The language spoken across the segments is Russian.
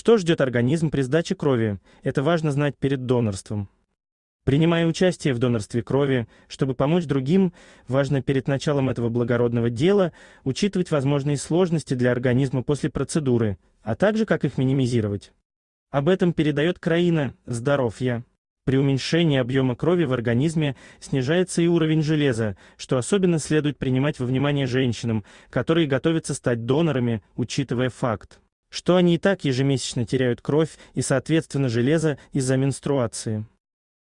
Что ждет организм при сдаче крови? Это важно знать перед донорством. Принимая участие в донорстве крови, чтобы помочь другим, важно перед началом этого благородного дела учитывать возможные сложности для организма после процедуры, а также как их минимизировать. Об этом передает краина «Здоров При уменьшении объема крови в организме снижается и уровень железа, что особенно следует принимать во внимание женщинам, которые готовятся стать донорами, учитывая факт что они и так ежемесячно теряют кровь и, соответственно, железо из-за менструации.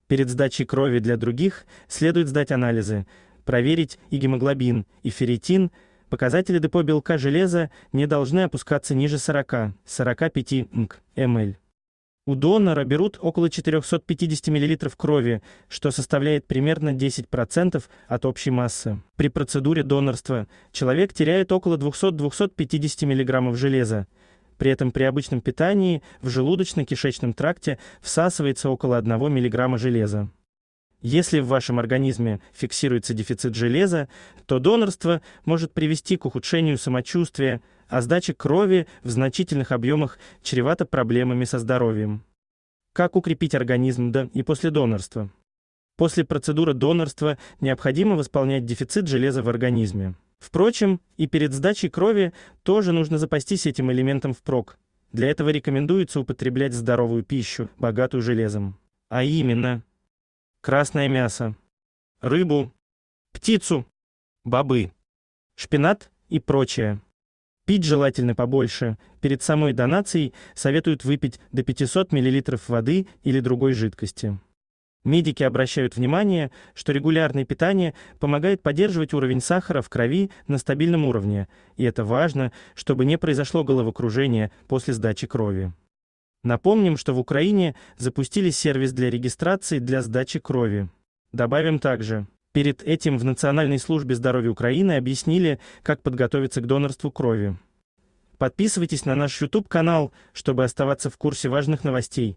Перед сдачей крови для других следует сдать анализы, проверить и гемоглобин, и ферритин. Показатели депо белка железа не должны опускаться ниже 40-45 мл У донора берут около 450 мл крови, что составляет примерно 10% от общей массы. При процедуре донорства человек теряет около 200-250 мг железа, при этом при обычном питании в желудочно-кишечном тракте всасывается около 1 мг железа. Если в вашем организме фиксируется дефицит железа, то донорство может привести к ухудшению самочувствия, а сдача крови в значительных объемах чревата проблемами со здоровьем. Как укрепить организм до и после донорства? После процедуры донорства необходимо восполнять дефицит железа в организме. Впрочем, и перед сдачей крови тоже нужно запастись этим элементом впрок. Для этого рекомендуется употреблять здоровую пищу, богатую железом. А именно, красное мясо, рыбу, птицу, бобы, шпинат и прочее. Пить желательно побольше. Перед самой донацией советуют выпить до 500 мл воды или другой жидкости. Медики обращают внимание, что регулярное питание помогает поддерживать уровень сахара в крови на стабильном уровне, и это важно, чтобы не произошло головокружение после сдачи крови. Напомним, что в Украине запустили сервис для регистрации для сдачи крови. Добавим также, перед этим в Национальной службе здоровья Украины объяснили, как подготовиться к донорству крови. Подписывайтесь на наш YouTube-канал, чтобы оставаться в курсе важных новостей.